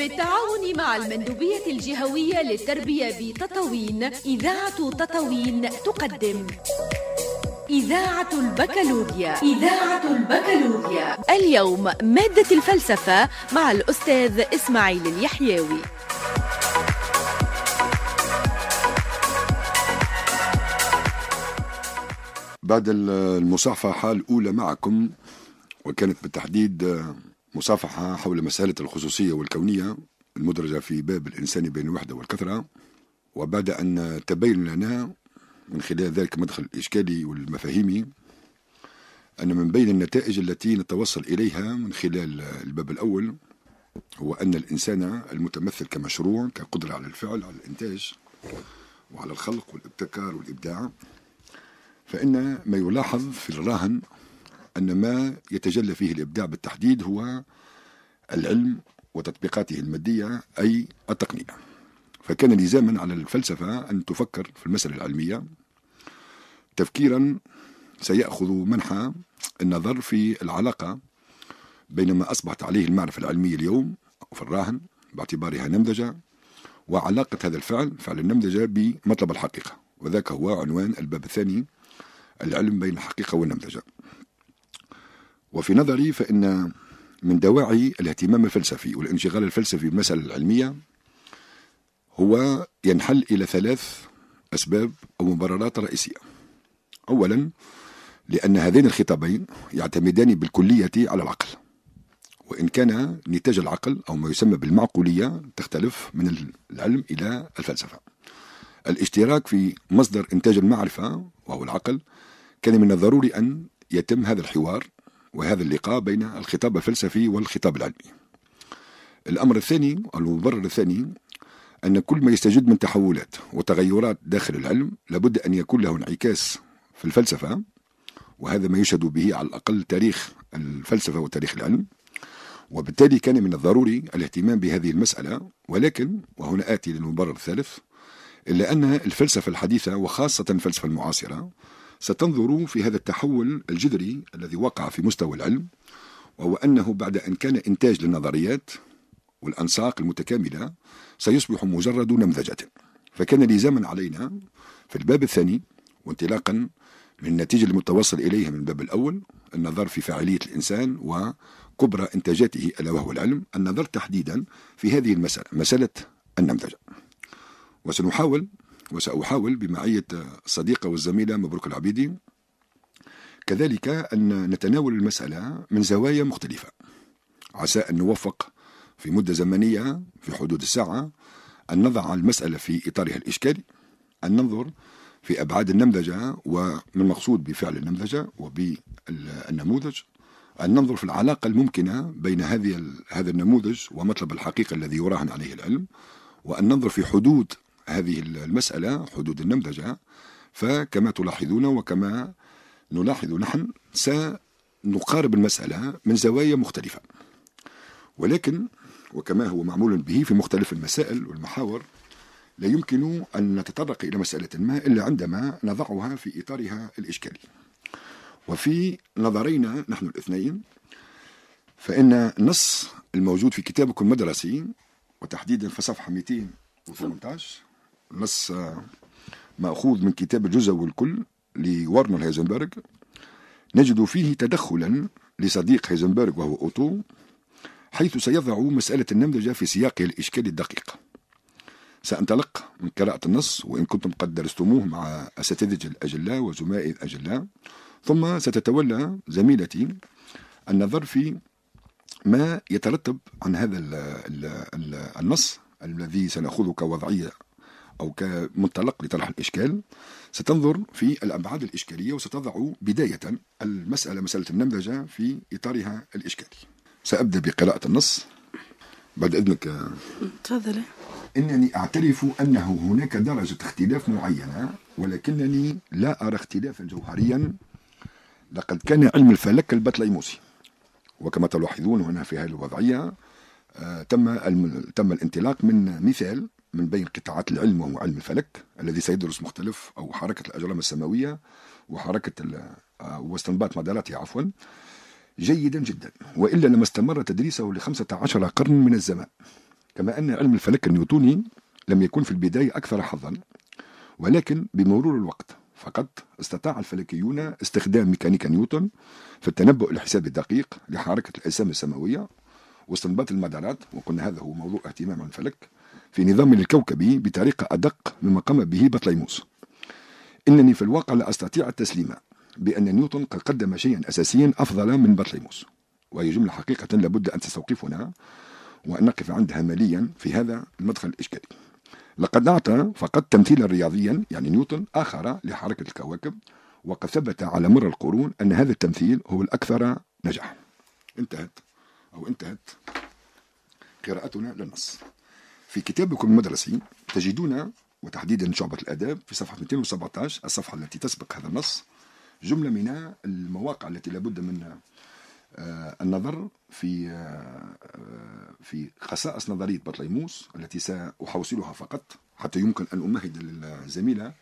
بالتعاون مع المندوبية الجهوية للتربية بتطاوين إذاعة تطاوين تقدم إذاعة البكالوريا إذاعة البكالوريا اليوم مادة الفلسفة مع الأستاذ إسماعيل اليحيوي بعد المصافحة الأولى معكم وكانت بالتحديد مصافحة حول مسألة الخصوصية والكونية المدرجة في باب الإنسان بين الوحدة والكثرة وبعد أن تبين لنا من خلال ذلك المدخل الإشكالي والمفاهيمي أن من بين النتائج التي نتوصل إليها من خلال الباب الأول هو أن الإنسان المتمثل كمشروع كقدرة على الفعل على الإنتاج وعلى الخلق والابتكار والإبداع فإن ما يلاحظ في الراهن أن ما يتجلى فيه الإبداع بالتحديد هو العلم وتطبيقاته المادية أي التقنية فكان لزاما على الفلسفة أن تفكر في المسألة العلمية تفكيرا سيأخذ منحى النظر في العلاقة بين ما أصبحت عليه المعرفة العلمية اليوم في الراهن باعتبارها نمذجة وعلاقة هذا الفعل فعل النمذجة بمطلب الحقيقة وذاك هو عنوان الباب الثاني العلم بين الحقيقة والنمذجة وفي نظري فإن من دواعي الاهتمام الفلسفي والانشغال الفلسفي بالمسألة العلمية هو ينحل إلى ثلاث أسباب أو مبررات رئيسية أولا لأن هذين الخطابين يعتمدان بالكلية على العقل وإن كان نتاج العقل أو ما يسمى بالمعقولية تختلف من العلم إلى الفلسفة الاشتراك في مصدر إنتاج المعرفة وهو العقل كان من الضروري أن يتم هذا الحوار وهذا اللقاء بين الخطاب الفلسفي والخطاب العلمي الأمر الثاني المبرر الثاني أن كل ما يستجد من تحولات وتغيرات داخل العلم لابد أن يكون له انعكاس في الفلسفة وهذا ما يشهد به على الأقل تاريخ الفلسفة وتاريخ العلم وبالتالي كان من الضروري الاهتمام بهذه المسألة ولكن وهنا آتي للمبرر الثالث إلا أن الفلسفة الحديثة وخاصة الفلسفة المعاصرة ستنظروا في هذا التحول الجذري الذي وقع في مستوى العلم وهو أنه بعد أن كان إنتاج للنظريات والأنساق المتكاملة سيصبح مجرد نمذجة فكان لزاما علينا في الباب الثاني وانطلاقا من النتيجة المتوصل إليها من الباب الأول النظر في فاعلية الإنسان وكبرى إنتاجاته ألا وهو العلم النظر تحديدا في هذه المسألة مسألة النمذجة وسنحاول وسأحاول بمعية الصديقة والزميلة مبروك العبيدي كذلك أن نتناول المسألة من زوايا مختلفة عسى أن نوفق في مدة زمنية في حدود الساعة أن نضع المسألة في إطارها الإشكالي أن ننظر في أبعاد النمذجة وما المقصود بفعل النمذجة وبالنموذج أن ننظر في العلاقة الممكنة بين هذه هذا النموذج ومطلب الحقيقة الذي يراهن عليه العلم وأن ننظر في حدود هذه المسألة حدود النمذجة فكما تلاحظون وكما نلاحظ نحن سنقارب المسألة من زوايا مختلفة ولكن وكما هو معمول به في مختلف المسائل والمحاور لا يمكن أن نتطرق إلى مسألة ما إلا عندما نضعها في إطارها الإشكالي وفي نظرينا نحن الاثنين فإن النص الموجود في كتابكم المدرسي وتحديدا في صفحة 218 نص مأخوذ من كتاب الجزء والكل لورنر هايزنبرغ نجد فيه تدخلا لصديق هايزنبرغ وهو أوتو حيث سيضع مسألة النمذجة في سياقها الإشكالي الدقيق سأنطلق من قراءة النص وإن كنتم قد درستموه مع أساتذة الأجلاء وزملائي الأجلاء ثم ستتولى زميلتي النظر في ما يترتب عن هذا النص الذي سنأخذه كوضعية أو كمنطلق لطرح الإشكال ستنظر في الأبعاد الإشكالية وستضع بداية المسألة مسألة النمذجة في إطارها الإشكالي سأبدأ بقراءة النص بعد إذنك تفضل إنني أعترف أنه هناك درجة اختلاف معينة ولكنني لا أرى اختلافا جوهريا لقد كان علم الفلك البطليموسي وكما تلاحظون هنا في هذه الوضعية آه، تم تم الانطلاق من مثال من بين قطاعات العلم وهو علم الفلك الذي سيدرس مختلف أو حركة الأجرام السماوية وحركة آه، واستنباط مداراتها عفوا جيدا جدا وإلا لما استمر تدريسه ل عشر قرن من الزمان كما أن علم الفلك النيوتوني لم يكن في البداية أكثر حظا ولكن بمرور الوقت فقط استطاع الفلكيون استخدام ميكانيكا نيوتن في التنبؤ الحساب الدقيق لحركة الأجسام السماوية واستنباط المدارات وقلنا هذا هو موضوع اهتمام الفلك في نظام الكوكبي بطريقة أدق مما قام به بطليموس إنني في الواقع لا أستطيع التسليم بأن نيوتن قد قدم شيئا أساسيا أفضل من بطليموس وهي جملة حقيقة لابد أن تستوقفنا وأن نقف عندها ماليا في هذا المدخل الإشكالي لقد أعطى فقط تمثيلا رياضيا يعني نيوتن آخر لحركة الكواكب وقد ثبت على مر القرون أن هذا التمثيل هو الأكثر نجاحا انتهت أو انتهت قراءتنا للنص في كتابكم المدرسي تجدون وتحديدا شعبة الآداب في صفحة 217 الصفحة التي تسبق هذا النص جملة من المواقع التي لابد من آه، النظر في آه، في خصائص نظرية بطليموس التي سأحوصلها فقط حتى يمكن أن أمهد للزميلة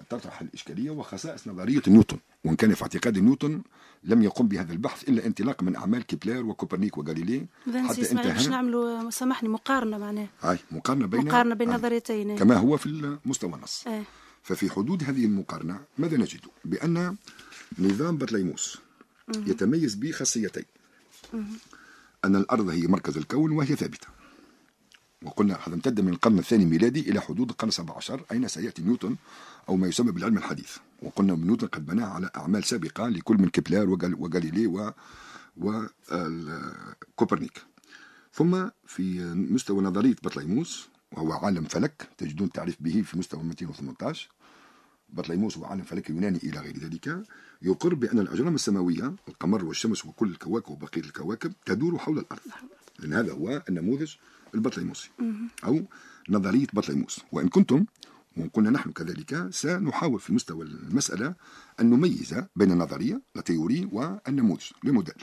أن تطرح الإشكالية وخصائص نظرية نيوتن وإن كان في اعتقاد نيوتن لم يقم بهذا البحث إلا انطلاق من أعمال كيبلير وكوبرنيك وغاليلي حتى انتهى باش نعملوا سامحني مقارنة معناه أي مقارنة بين مقارنة بين نظريتين كما هو في مستوى النص أي. ففي حدود هذه المقارنة ماذا نجد؟ بأن نظام بطليموس يتميز بخاصيتين أن الأرض هي مركز الكون وهي ثابتة وقلنا امتد من القرن الثاني ميلادي إلى حدود القرن 17 أين سيأتي نيوتن أو ما يسمى بالعلم الحديث وقلنا نيوتن قد بناه على أعمال سابقة لكل من كبلار وجاليلي و وكوبرنيك ثم في مستوى نظرية بطليموس وهو عالم فلك تجدون تعريف به في مستوى 218 بطليموس هو عالم فلك يوناني إلى غير ذلك يقر بأن الأجرام السماوية القمر والشمس وكل الكواكب وبقية الكواكب تدور حول الأرض لأن هذا هو النموذج البطليموسي أو نظرية بطليموس وإن كنتم وقلنا نحن كذلك سنحاول في مستوى المسألة أن نميز بين النظرية التيوري والنموذج لموديل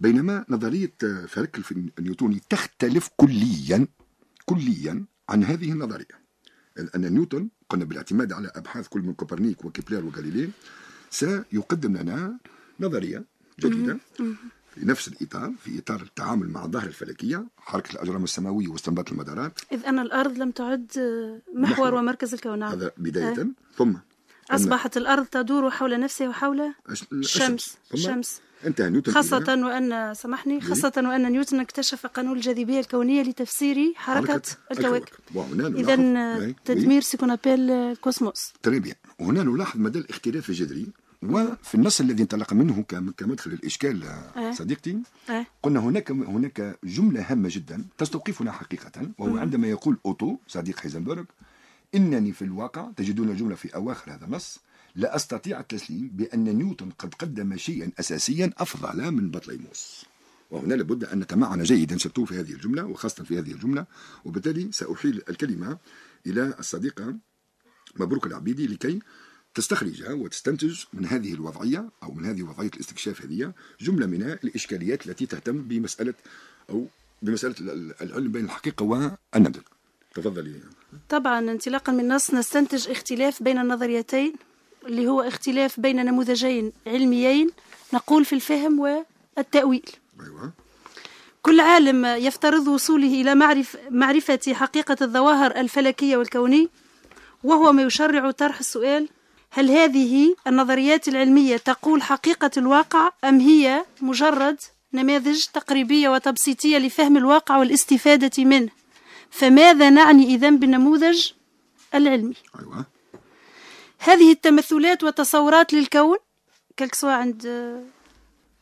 بينما نظرية فرق النيوتوني تختلف كليا كليا عن هذه النظرية أن نيوتن قلنا بالاعتماد على أبحاث كل من كوبرنيك وكيبلير وغاليلي سيقدم لنا نظرية جديدة في نفس الإطار في إطار التعامل مع الظاهره الفلكية حركة الأجرام السماوية واستنباط المدارات إذ أن الأرض لم تعد محور, محور. ومركز الكون هذا بداية آه. ثم أصبحت الأرض تدور حول نفسها وحول الشمس الشمس انتهى نيوتن خاصة إيه؟ وأن سامحني خاصة وأن نيوتن اكتشف قانون الجاذبية الكونية لتفسير حركة, حركة الكواكب إذا تدمير سيكون أبيل كوسموس تري بيان وهنا نلاحظ مدى الاختلاف الجذري وفي النص الذي انطلق منه كمدخل الاشكال آه، آه. صديقتي آه. قلنا هناك هناك جمله هامه جدا تستوقفنا حقيقه وهو عندما يقول اوتو صديق هيزنبرغ انني في الواقع تجدون الجمله في اواخر هذا النص لا استطيع التسليم بان نيوتن قد قدم شيئا اساسيا افضل من بطليموس وهنا لابد ان نتمعن جيدا شرطو في هذه الجمله وخاصه في هذه الجمله وبالتالي ساحيل الكلمه الى الصديقه مبروك العبيدي لكي تستخرج وتستنتج من هذه الوضعية أو من هذه وضعية الاستكشاف هذه جملة من الإشكاليات التي تهتم بمسألة أو بمسألة العلم بين الحقيقة والنبذ تفضلي طبعا انطلاقا من نص نستنتج اختلاف بين النظريتين اللي هو اختلاف بين نموذجين علميين نقول في الفهم والتأويل أيوة. كل عالم يفترض وصوله إلى معرف معرفة حقيقة الظواهر الفلكية والكوني وهو ما يشرع طرح السؤال هل هذه النظريات العلمية تقول حقيقة الواقع أم هي مجرد نماذج تقريبية وتبسيطية لفهم الواقع والاستفادة منه فماذا نعني إذا بالنموذج العلمي أيوة. هذه التمثلات والتصورات للكون كالكسوا عند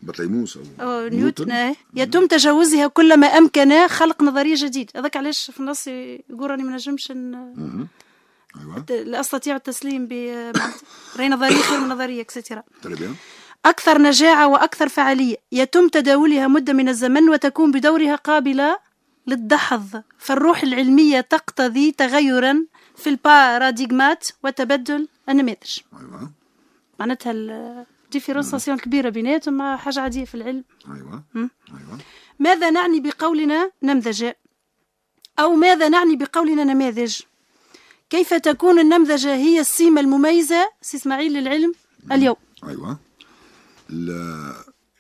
بطليموس أو, أو نيوتن, نيوتن. إيه، يتم تجاوزها كلما أمكن خلق نظرية جديدة هذاك علاش في النص يقول راني ما نجمش أيوة. لا أستطيع التسليم نظريه خير من نظريه اكسترا أكثر نجاعة وأكثر فعالية يتم تداولها مدة من الزمن وتكون بدورها قابلة للدحض فالروح العلمية تقتضي تغيرا في الباراديغمات وتبدل النماذج أيوة. معناتها ديفيرونساسيون كبيرة بيناتهم حاجة عادية في العلم أيوة. أيوة. ماذا نعني بقولنا نمذجة أو ماذا نعني بقولنا نماذج كيف تكون النمذجة هي السيمة المميزة سي اسماعيل للعلم اليوم أيوة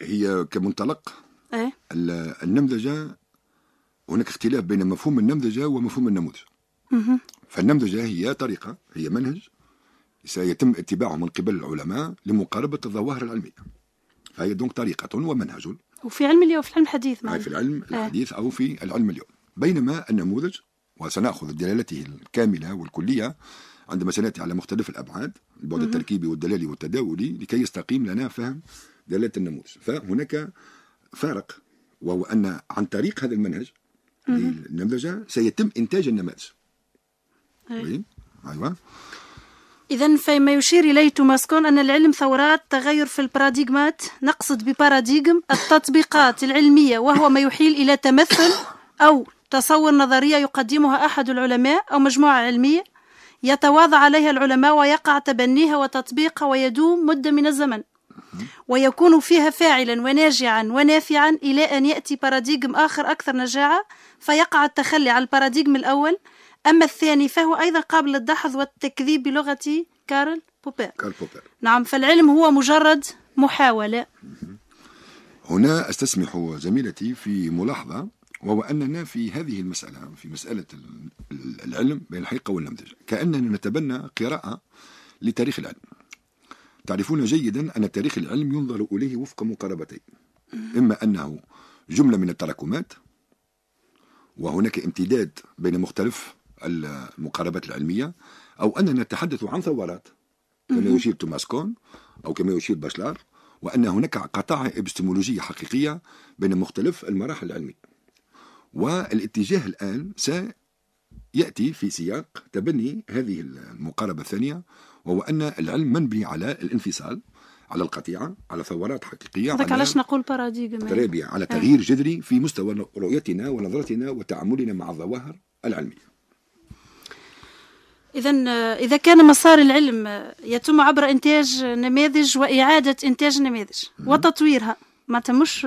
هي كمنطلق أيه؟ النمذجة هناك اختلاف بين مفهوم النمذجة ومفهوم النموذج فالنمذجة هي طريقة هي منهج سيتم اتباعه من قبل العلماء لمقاربة الظواهر العلمية فهي دونك طريقة ومنهج وفي علم اليوم في العلم الحديث في العلم إيه. الحديث أو في العلم اليوم بينما النموذج وسنأخذ دلالته الكاملة والكلية عندما سنأتي على مختلف الأبعاد البعد التركيبي والدلالي والتداولي لكي يستقيم لنا فهم دلالة النموذج فهناك فارق وهو أن عن طريق هذا المنهج للنمذجة سيتم إنتاج النماذج طيب. أيوة إذا فيما يشير إليه توماس كون أن العلم ثورات تغير في الباراديغمات نقصد بباراديغم التطبيقات العلمية وهو ما يحيل إلى تمثل أو تصور نظرية يقدمها أحد العلماء أو مجموعة علمية يتواضع عليها العلماء ويقع تبنيها وتطبيقها ويدوم مدة من الزمن ويكون فيها فاعلا وناجعا ونافعا إلى أن يأتي باراديغم آخر أكثر نجاعة فيقع التخلي عن الباراديغم الأول أما الثاني فهو أيضا قابل للدحض والتكذيب بلغة كارل بوبير كارل بوبير نعم فالعلم هو مجرد محاولة هنا أستسمح زميلتي في ملاحظة وهو أننا في هذه المسألة في مسألة العلم بين الحقيقة والنمذجة كأننا نتبنى قراءة لتاريخ العلم تعرفون جيدا أن تاريخ العلم ينظر إليه وفق مقاربتين إما أنه جملة من التراكمات وهناك امتداد بين مختلف المقاربات العلمية أو أننا نتحدث عن ثورات كما يشير توماس كون أو كما يشير باشلار وأن هناك قطاع إبستمولوجية حقيقية بين مختلف المراحل العلمية والاتجاه الآن سيأتي في سياق تبني هذه المقاربة الثانية وهو أن العلم منبني على الانفصال على القطيعة على ثورات حقيقية هذاك علاش نقول باراديغم على آه. تغيير جذري في مستوى رؤيتنا ونظرتنا وتعاملنا مع الظواهر العلمية إذا إذا كان مسار العلم يتم عبر إنتاج نماذج وإعادة إنتاج نماذج وتطويرها معناتها مش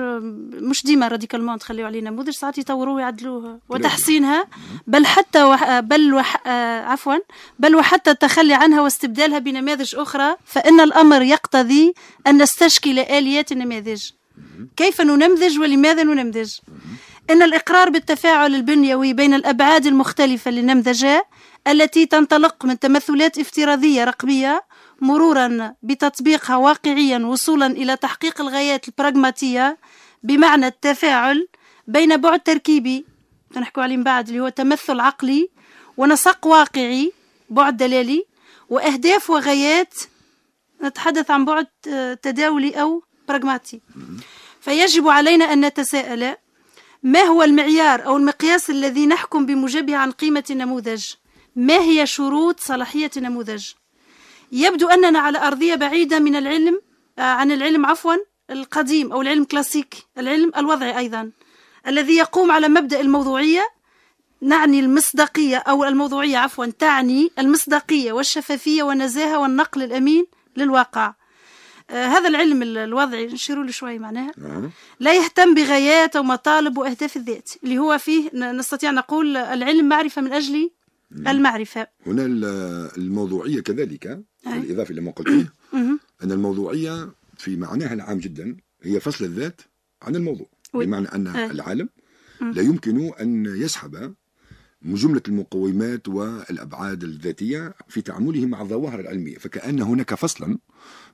مش ديما راديكالمون تخليو عليه نموذج ساعات يطوروه ويعدلوه وتحسينها بل حتى وح بل وح آه، عفوا بل وحتى التخلي عنها واستبدالها بنماذج اخرى فان الامر يقتضي ان نستشكل اليات النماذج كيف ننمذج ولماذا ننمذج ان الاقرار بالتفاعل البنيوي بين الابعاد المختلفه للنمذجه التي تنطلق من تمثلات افتراضيه رقميه مرورا بتطبيقها واقعيا وصولا إلى تحقيق الغايات البراغماتية بمعنى التفاعل بين بعد تركيبي نحكوا عليه من بعد اللي هو تمثل عقلي ونسق واقعي بعد دلالي وأهداف وغايات نتحدث عن بعد آه، تداولي أو براغماتي فيجب علينا أن نتساءل ما هو المعيار أو المقياس الذي نحكم بموجبه عن قيمة النموذج ما هي شروط صلاحية النموذج يبدو أننا على أرضية بعيدة من العلم آه، عن العلم عفوا القديم أو العلم كلاسيك العلم الوضعي أيضا الذي يقوم على مبدأ الموضوعية نعني المصداقية أو الموضوعية عفوا تعني المصداقية والشفافية والنزاهة والنقل الأمين للواقع آه، هذا العلم الوضعي نشيروا له شوي معناها نعم. لا يهتم بغايات ومطالب واهداف الذات اللي هو فيه نستطيع نقول العلم معرفه من اجل المعرفة هنا الموضوعية كذلك بالإضافة إلى ما قلت أن الموضوعية في معناها العام جدا هي فصل الذات عن الموضوع بمعنى أن العالم لا يمكن أن يسحب جملة المقومات والأبعاد الذاتية في تعامله مع الظواهر العلمية فكأن هناك فصلا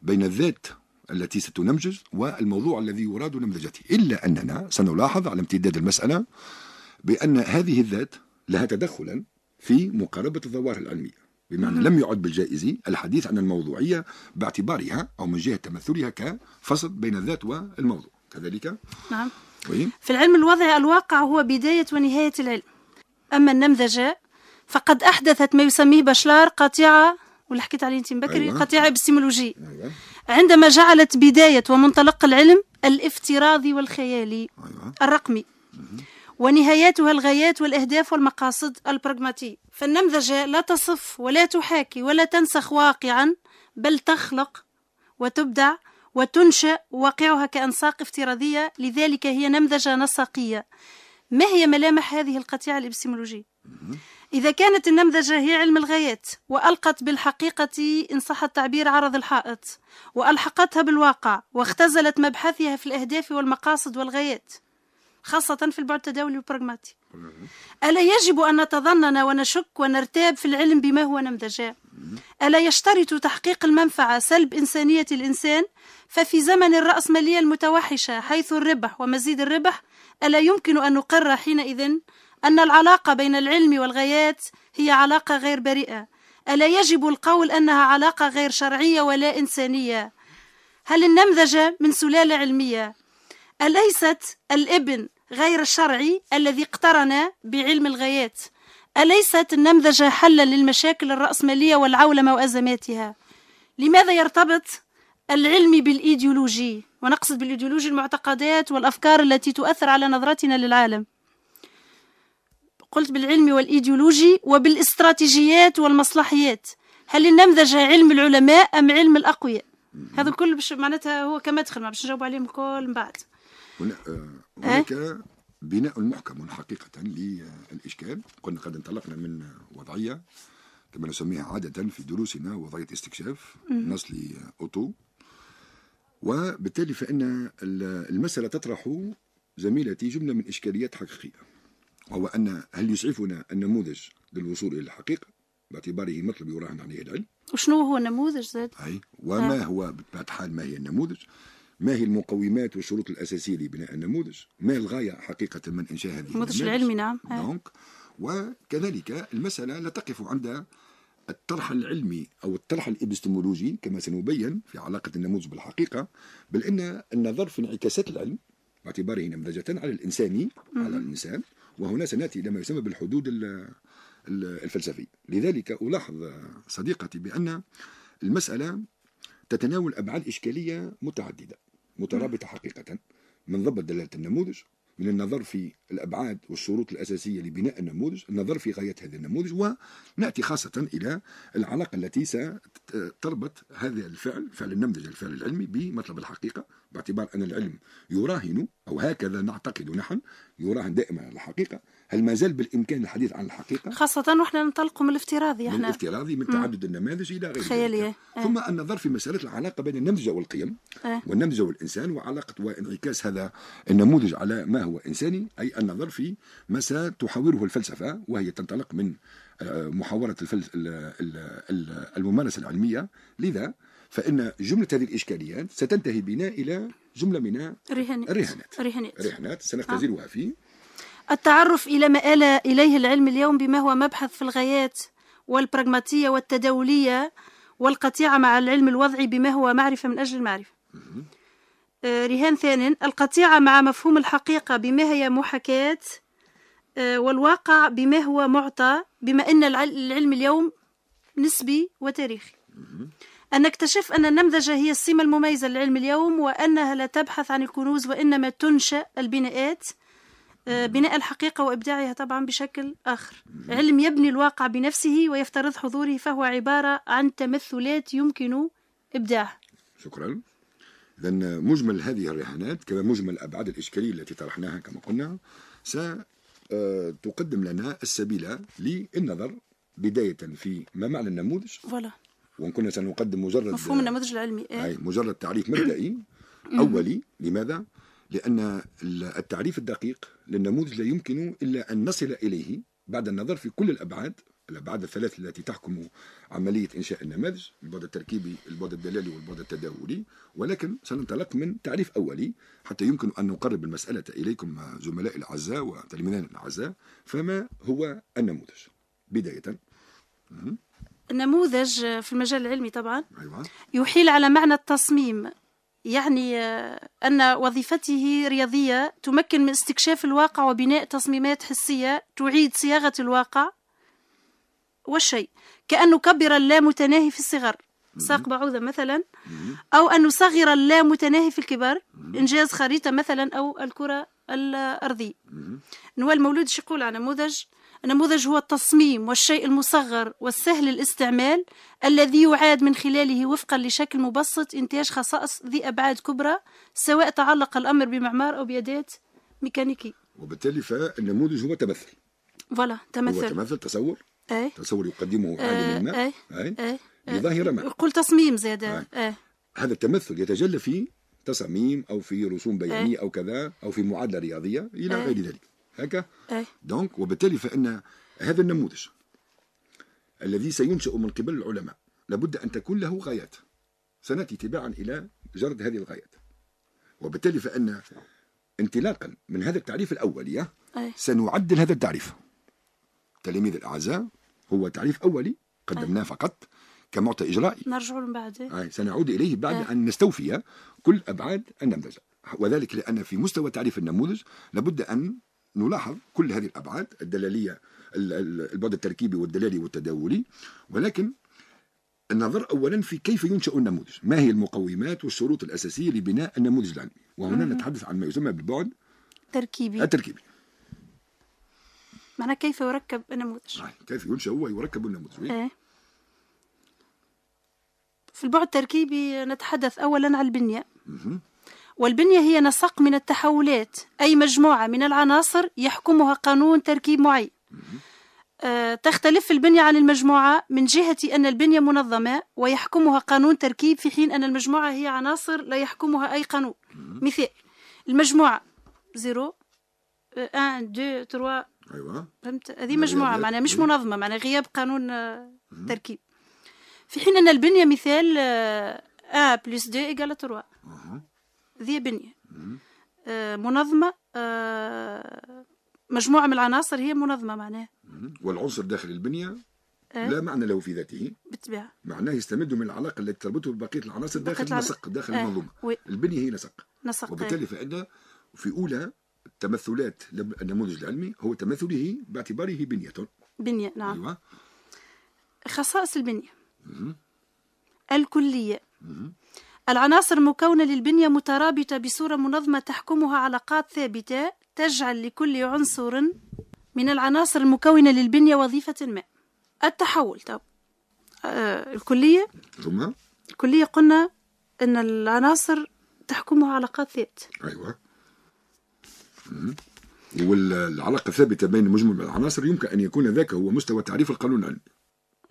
بين الذات التي ستنمجز والموضوع الذي يراد نمذجته إلا أننا سنلاحظ على امتداد المسألة بأن هذه الذات لها تدخلا في مقاربة الظواهر العلمية بمعنى لم يعد بالجائز الحديث عن الموضوعية باعتبارها أو من جهة تمثلها كفصل بين الذات والموضوع كذلك نعم في العلم الوضع الواقع هو بداية ونهاية العلم أما النمذجة فقد أحدثت ما يسميه بشلار قاطعة واللي حكيت عليه انت بكري أيوة. قطيعة ابستيمولوجية أيوة. عندما جعلت بداية ومنطلق العلم الافتراضي والخيالي أيوة. الرقمي أيوة. ونهاياتها الغايات والأهداف والمقاصد البراغماتية فالنمذجة لا تصف ولا تحاكي ولا تنسخ واقعا بل تخلق وتبدع وتنشأ واقعها كأنساق افتراضية لذلك هي نمذجة نسقية ما هي ملامح هذه القطيعة الابستيمولوجيه إذا كانت النمذجة هي علم الغايات وألقت بالحقيقة إن صح التعبير عرض الحائط وألحقتها بالواقع واختزلت مبحثها في الأهداف والمقاصد والغايات خاصة في البعد التداولي والبراغماتي ألا يجب أن نتظنن ونشك ونرتاب في العلم بما هو نمذجة ألا يشترط تحقيق المنفعة سلب إنسانية الإنسان ففي زمن الرأسمالية المتوحشة حيث الربح ومزيد الربح ألا يمكن أن نقر حينئذ أن العلاقة بين العلم والغايات هي علاقة غير بريئة ألا يجب القول أنها علاقة غير شرعية ولا إنسانية هل النمذجة من سلالة علمية أليست الابن غير الشرعي الذي اقترن بعلم الغايات أليست النمذجة حلا للمشاكل الرأسمالية والعولمة وأزماتها لماذا يرتبط العلم بالإيديولوجي ونقصد بالإيديولوجي المعتقدات والأفكار التي تؤثر على نظرتنا للعالم قلت بالعلم والإيديولوجي وبالاستراتيجيات والمصلحيات هل النمذجة علم العلماء أم علم الأقوياء هذا كل معناتها هو كمدخل ما باش نجاوب عليهم الكل من بعد آه، هناك بناء محكم حقيقة للإشكال قلنا قد انطلقنا من وضعية كما نسميها عادة في دروسنا وضعية استكشاف نصل أوتو وبالتالي فإن المسألة تطرح زميلتي جملة من إشكاليات حقيقية وهو أن هل يسعفنا النموذج للوصول إلى الحقيقة باعتباره مطلب يراهن عليه العلم وشنو هو النموذج زاد؟ أي وما ها. هو بطبيعة الحال ما هي النموذج؟ ما هي المقومات والشروط الاساسيه لبناء النموذج ما الغايه حقيقه من انشاء هذه النموذج العلمي نعم دونك وكذلك المساله لا تقف عند الطرح العلمي او الطرح الابستمولوجي كما سنبين في علاقه النموذج بالحقيقه بل ان النظر في انعكاسات العلم باعتباره نمذجه على الانساني على الانسان وهنا سناتي لما يسمى بالحدود الفلسفيه لذلك الاحظ صديقتي بان المساله تتناول ابعاد اشكاليه متعدده مترابطه حقيقه من ضبط دلاله النموذج من النظر في الابعاد والشروط الاساسيه لبناء النموذج، النظر في غايه هذا النموذج وناتي خاصه الى العلاقه التي ستربط هذا الفعل فعل النمذج الفعل العلمي بمطلب الحقيقه باعتبار ان العلم يراهن او هكذا نعتقد نحن يراهن دائما على الحقيقه هل ما زال بالامكان الحديث عن الحقيقه خاصه واحنا ننطلق من الافتراضي يعني. احنا من الافتراضي من تعدد النماذج الى غيره خياليه اه. ثم النظر في مساله العلاقه بين النمذجه والقيم اه. والنمذجه والانسان وعلاقه وانعكاس هذا النموذج على ما هو انساني اي النظر في ما ستحاوره الفلسفه وهي تنطلق من آه، محاوره الفلس... الممارسه العلميه لذا فان جمله هذه الاشكاليات ستنتهي بنا الى جمله من الرهانات الرهانات, سنختزلها آه. التعرف إلى ما آل إليه العلم اليوم بما هو مبحث في الغايات والبراغماتية والتداولية والقطيعة مع العلم الوضعي بما هو معرفة من أجل المعرفة آه، رهان ثانيا القطيعة مع مفهوم الحقيقة بما هي محاكاة آه، والواقع بما هو معطى بما أن العلم اليوم نسبي وتاريخي أن نكتشف أن النمذجة هي السمة المميزة للعلم اليوم وأنها لا تبحث عن الكنوز وإنما تنشأ البناءات آه، بناء الحقيقة وإبداعها طبعا بشكل آخر علم يبني الواقع بنفسه ويفترض حضوره فهو عبارة عن تمثلات يمكن إبداعها شكرا إذا مجمل هذه الرهانات كما مجمل أبعاد الإشكالية التي طرحناها كما قلنا ستقدم آه، لنا السبيل للنظر بداية في ما معنى النموذج فوالا وإن كنا سنقدم مجرد مفهوم النموذج العلمي آه. أي مجرد تعريف مبدئي أولي لماذا؟ لأن التعريف الدقيق للنموذج لا يمكن إلا أن نصل إليه بعد النظر في كل الأبعاد الأبعاد الثلاث التي تحكم عملية إنشاء النماذج البعد التركيبي البعد الدلالي والبعد التداولي ولكن سننطلق من تعريف أولي حتى يمكن أن نقرب المسألة إليكم زملائي الأعزاء وتلميذان الأعزاء فما هو النموذج بداية النموذج في المجال العلمي طبعا أيوة. يحيل على معنى التصميم يعني آه، أن وظيفته رياضية تمكن من استكشاف الواقع وبناء تصميمات حسية تعيد صياغة الواقع والشيء كأن نكبر اللامتناهي في الصغر ساق بعوضة مثلا أو أن نصغر اللامتناهي في الكبار إنجاز خريطة مثلا أو الكرة الأرضية نوال مولود يقول على نموذج النموذج هو التصميم والشيء المصغر والسهل الاستعمال الذي يعاد من خلاله وفقا لشكل مبسط إنتاج خصائص ذي أبعاد كبرى سواء تعلق الأمر بمعمار أو بيدات ميكانيكي وبالتالي فالنموذج هو تمثل فوالا تمثل هو تمثل تصور أي. تصور يقدمه عالم ما أي. أي. لظاهرة ما قل تصميم زاد هذا التمثل يتجلى في تصاميم أو في رسوم بيانية أو كذا أو في معادلة رياضية إلى غير ذلك هكا إيه. دونك وبالتالي فان هذا النموذج الذي سينشأ من قبل العلماء لابد أن تكون له غايات سنأتي تباعا إلى جرد هذه الغايات وبالتالي فإن انطلاقا من هذا التعريف الأولي إيه. سنعدل هذا التعريف تلاميذ الأعزاء هو تعريف أولي قدمناه إيه. فقط كمعطى إجرائي نرجع من بعد سنعود إليه بعد أي. أن نستوفي كل أبعاد النمذجة وذلك لأن في مستوى تعريف النموذج لابد أن نلاحظ كل هذه الأبعاد الدلالية البعد التركيبي والدلالي والتداولي ولكن النظر أولا في كيف ينشأ النموذج ما هي المقومات والشروط الأساسية لبناء النموذج العلمي وهنا مم. نتحدث عن ما يسمى بالبعد التركيبي التركيبي معنى كيف يركب النموذج نعم، كيف ينشأ ويركب النموذج ايه في البعد التركيبي نتحدث أولا عن البنية مم. والبنية هي نسق من التحولات أي مجموعة من العناصر يحكمها قانون تركيب معين آه، تختلف البنية عن المجموعة من جهة أن البنية منظمة ويحكمها قانون تركيب في حين أن المجموعة هي عناصر لا يحكمها أي قانون مثال المجموعة 0 1 2 3 ايوه فهمت هذه مجموعة معناها مش منظمة معناها غياب قانون آه، تركيب في حين أن البنية مثال 1 بلس 2 إيكال 3 ذي بنية آه، منظمة آه، مجموعة من العناصر هي منظمة معناها والعنصر داخل البنية إيه؟ لا معنى له في ذاته بالطبيعة معناه يستمد من العلاقة التي تربطه ببقية العناصر داخل النسق داخل إيه. المنظومة وي. البنية هي نسق نسق إيه. وبالتالي فإن في أولى تمثلات النموذج العلمي هو تمثله باعتباره بنية بنية نعم أيوة. خصائص البنية الكلية العناصر مكونة للبنية مترابطة بصورة منظمة تحكمها علاقات ثابتة تجعل لكل عنصر من العناصر المكونة للبنية وظيفة ما التحول طب آه الكلية ثم الكلية قلنا أن العناصر تحكمها علاقات ثابتة أيوة والعلاقة الثابتة بين مجموعة العناصر يمكن أن يكون ذاك هو مستوى تعريف القانون العلمي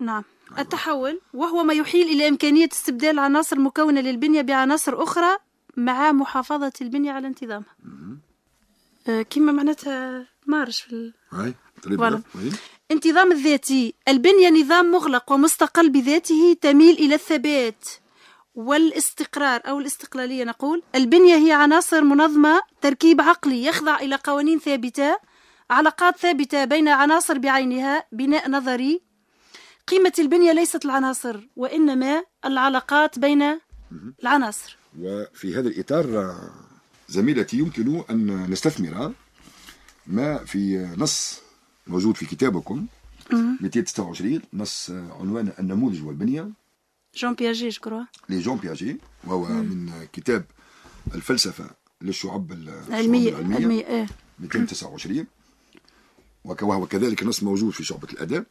نعم التحول وهو ما يحيل إلى إمكانية استبدال عناصر مكونة للبنية بعناصر أخرى مع محافظة البنية على انتظامها آه، كما معناتها مارش في ال... طيب، انتظام الذاتي البنية نظام مغلق ومستقل بذاته تميل إلى الثبات والاستقرار أو الاستقلالية نقول البنية هي عناصر منظمة تركيب عقلي يخضع إلى قوانين ثابتة علاقات ثابتة بين عناصر بعينها بناء نظري قيمة البنية ليست العناصر وإنما العلاقات بين العناصر وفي هذا الإطار زميلتي يمكن أن نستثمر ما في نص موجود في كتابكم 229 نص عنوان النموذج والبنية جون بياجي شكروه لي جون بياجي وهو مم. من كتاب الفلسفة للشعوب العلمية العلمية 229 إيه. وهو كذلك نص موجود في شعبة الأداب